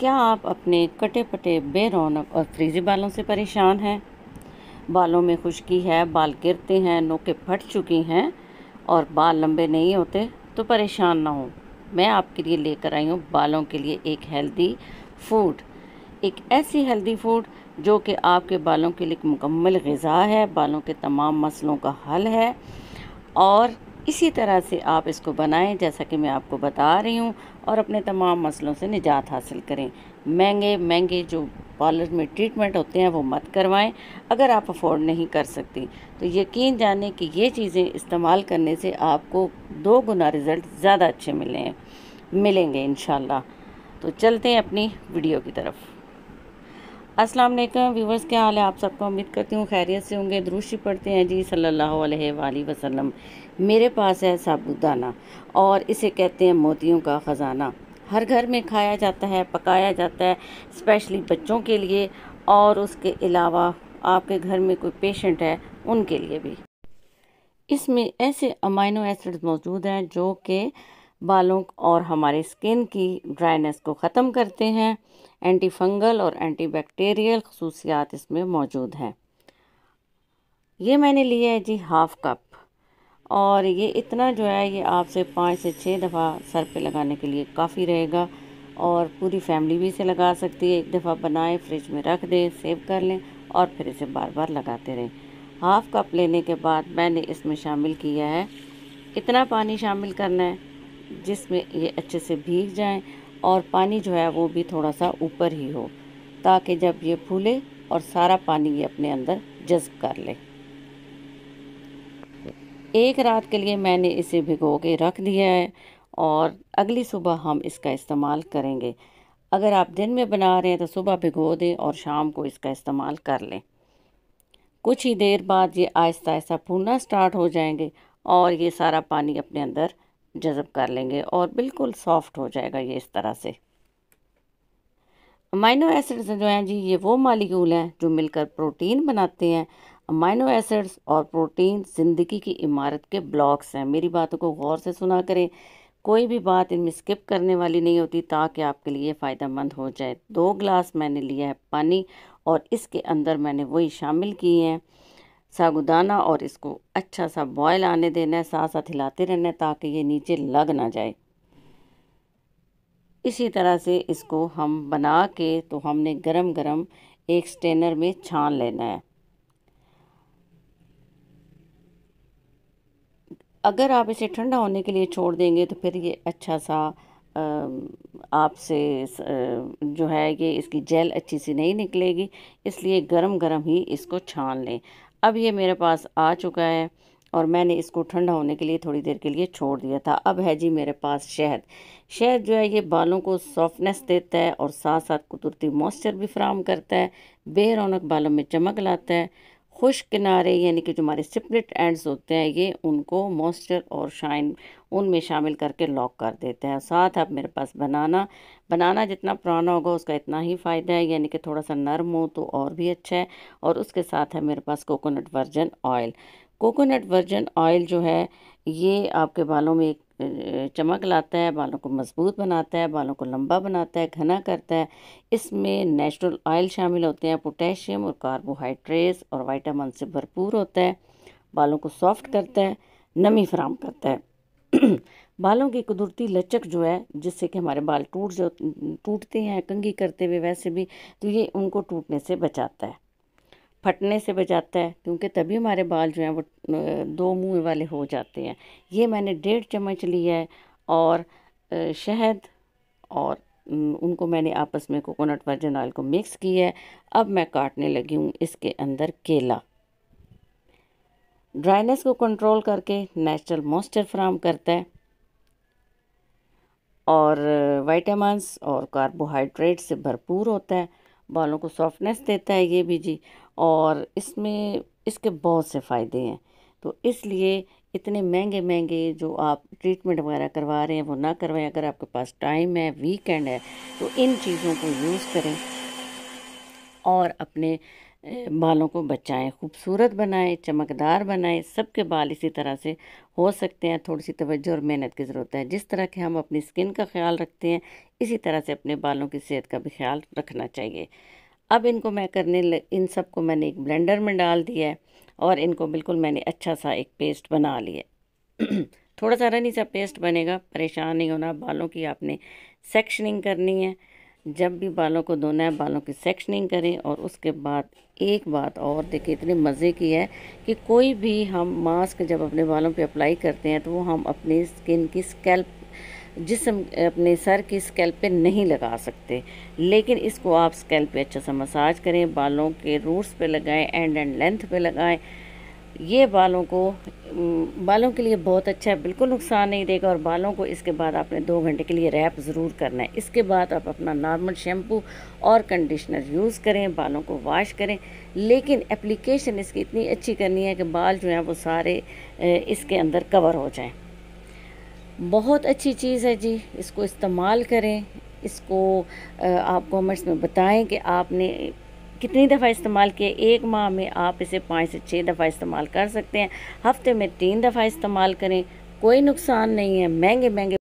क्या आप अपने कटे पटे बे रौनक और फ्रीजी बालों से परेशान हैं बालों में खुश्की है बाल गिरते हैं नोके फट चुकी हैं और बाल लंबे नहीं होते तो परेशान ना हो मैं आपके लिए लेकर आई हूँ बालों के लिए एक हेल्दी फूड एक ऐसी हेल्दी फूड जो कि आपके बालों के लिए मुकम्मल गज़ा है बालों के तमाम मसलों का हल है और इसी तरह से आप इसको बनाएं जैसा कि मैं आपको बता रही हूँ और अपने तमाम मसलों से निजात हासिल करें महंगे महंगे जो पार्लर में ट्रीटमेंट होते हैं वो मत करवाएं अगर आप अफोर्ड नहीं कर सकती तो यकीन जाने कि ये चीज़ें इस्तेमाल करने से आपको दो गुना रिज़ल्ट ज़्यादा अच्छे मिले हैं मिलेंगे इन तो चलते हैं अपनी वीडियो की तरफ अस्सलाम वालेकुम व्यूवर्स क्या हाल है आप सबको उम्मीद करती हूँ खैरियत से होंगे दरूशी पढ़ते हैं जी सल्लल्लाहु अलैहि वसल्लम मेरे पास है साबुदाना और इसे कहते हैं मोतियों का ख़जाना हर घर में खाया जाता है पकाया जाता है स्पेशली बच्चों के लिए और उसके अलावा आपके घर में कोई पेशेंट है उनके लिए भी इसमें ऐसे अमाइनो एसिड्स मौजूद हैं जो कि बालों और हमारे स्किन की ड्राइनेस को ख़त्म करते हैं एंटी फंगल और एंटी बैक्टीरियल खसूसियात इसमें मौजूद हैं ये मैंने लिया है जी हाफ़ कप और ये इतना जो है ये आपसे पाँच से छः दफ़ा सर पे लगाने के लिए काफ़ी रहेगा और पूरी फैमिली भी इसे लगा सकती है एक दफ़ा बनाएं फ्रिज में रख दें सेव कर लें और फिर इसे बार बार लगाते रहें हाफ़ कप लेने के बाद मैंने इसमें शामिल किया है इतना पानी शामिल करना है जिसमें ये अच्छे से भीग जाएं और पानी जो है वो भी थोड़ा सा ऊपर ही हो ताकि जब ये फूले और सारा पानी ये अपने अंदर जज्ब कर ले एक रात के लिए मैंने इसे भिगो के रख दिया है और अगली सुबह हम इसका इस्तेमाल करेंगे अगर आप दिन में बना रहे हैं तो सुबह भिगो दें और शाम को इसका इस्तेमाल कर लें कुछ ही देर बाद ये आहिस्ता आहिस्ता फूलना स्टार्ट हो जाएंगे और ये सारा पानी अपने अंदर जज़ब कर लेंगे और बिल्कुल सॉफ्ट हो जाएगा ये इस तरह से अमाइनो एसिड्स जो हैं जी ये वो मालिक्यूल हैं जो मिलकर प्रोटीन बनाते हैं अमाइनो एसिड्स और प्रोटीन ज़िंदगी की इमारत के ब्लॉक्स हैं मेरी बातों को गौर से सुना करें कोई भी बात इनमें स्किप करने वाली नहीं होती ताकि आपके लिए फ़ायदा हो जाए दो ग्लास मैंने लिया है पानी और इसके अंदर मैंने वही शामिल किए हैं सागुदाना और इसको अच्छा सा बॉयल आने देना है साथ साथ हिलाते रहना है ताकि ये नीचे लग ना जाए इसी तरह से इसको हम बना के तो हमने गरम गरम एक स्टेनर में छान लेना है अगर आप इसे ठंडा होने के लिए छोड़ देंगे तो फिर ये अच्छा सा आपसे जो है कि इसकी जेल अच्छी सी नहीं निकलेगी इसलिए गरम गरम ही इसको छान लें अब ये मेरे पास आ चुका है और मैंने इसको ठंडा होने के लिए थोड़ी देर के लिए छोड़ दिया था अब है जी मेरे पास शहद शहद जो है ये बालों को सॉफ्टनेस देता है और साथ साथ कुदरती मॉइस्चर भी फ्राहम करता है बेरौनक बालों में चमक लाता है खुश किनारे यानी कि जो हमारे सिपलेट एंड्स होते हैं ये उनको मॉइस्चर और शाइन उनमें शामिल करके लॉक कर देते हैं साथ अब मेरे पास बनाना बनाना जितना पुराना होगा उसका इतना ही फ़ायदा है यानी कि थोड़ा सा नरम हो तो और भी अच्छा है और उसके साथ है मेरे पास coconut virgin oil coconut virgin oil जो है ये आपके बालों में एक चमक लाता है बालों को मजबूत बनाता है बालों को लंबा बनाता है घना करता है इसमें नेचुरल ऑयल शामिल होते हैं पोटेशियम और कार्बोहाइड्रेट्स और वाइटामिन से भरपूर होता है बालों को सॉफ्ट करता है नमी फराम करता है बालों की कुदरती लचक जो है जिससे कि हमारे बाल टूट जो टूटते हैं कंगी करते हुए वैसे भी तो ये उनको टूटने से बचाता है फटने से बचाता है क्योंकि तभी हमारे बाल जो हैं वो दो मुँह वाले हो जाते हैं ये मैंने डेढ़ चम्मच लिया है और शहद और उनको मैंने आपस में कोकोनट वर्जन ऑयल को मिक्स किया है अब मैं काटने लगी हूँ इसके अंदर केला ड्राइनेस को कंट्रोल करके नेचुरल मॉइस्चर फ्राहम करता है और वाइटामस और कार्बोहाइड्रेट से भरपूर होता है बालों को सॉफ्टनेस देता है ये भी जी और इसमें इसके बहुत से फ़ायदे हैं तो इसलिए इतने महंगे महंगे जो आप ट्रीटमेंट वगैरह करवा रहे हैं वो ना करवाएं अगर आपके पास टाइम है वीकेंड है तो इन चीज़ों को यूज़ करें और अपने बालों को बचाएं खूबसूरत बनाएं चमकदार बनाएं सबके बाल इसी तरह से हो सकते हैं थोड़ी सी तवज्जो और मेहनत की ज़रूरत है जिस तरह के हम अपनी स्किन का ख्याल रखते हैं इसी तरह से अपने बालों की सेहत का भी ख्याल रखना चाहिए अब इनको मैं करने ल, इन सब को मैंने एक ब्लेंडर में डाल दिया है और इनको बिल्कुल मैंने अच्छा सा एक पेस्ट बना लिया थोड़ा सा रनी सा पेस्ट बनेगा परेशान नहीं होना बालों की आपने सेक्शनिंग करनी है जब भी बालों को धोना है बालों की सेक्शनिंग करें और उसके बाद एक बात और देखिए इतने मज़े की है कि कोई भी हम मास्क जब अपने बालों पे अप्लाई करते हैं तो वो हम अपने स्किन की स्कैल्प जिसम अपने सर की स्कैल्प पे नहीं लगा सकते लेकिन इसको आप स्कैल्प पे अच्छा सा मसाज करें बालों के रूट्स पे लगाएं एंड एंड लेंथ पे लगाएं ये बालों को बालों के लिए बहुत अच्छा है बिल्कुल नुकसान नहीं देगा और बालों को इसके बाद आपने दो घंटे के लिए रैप ज़रूर करना है इसके बाद आप अपना नॉर्मल शैम्पू और कंडीशनर यूज़ करें बालों को वाश करें लेकिन एप्लीकेशन इसकी इतनी अच्छी करनी है कि बाल जो हैं वो सारे इसके अंदर कवर हो जाए बहुत अच्छी चीज़ है जी इसको इस्तेमाल करें इसको आप कॉमेंट्स में बताएं कि आपने कितनी दफ़ा इस्तेमाल किए एक माह में आप इसे पाँच से छः दफ़ा इस्तेमाल कर सकते हैं हफ्ते में तीन दफ़ा इस्तेमाल करें कोई नुकसान नहीं है महंगे महंगे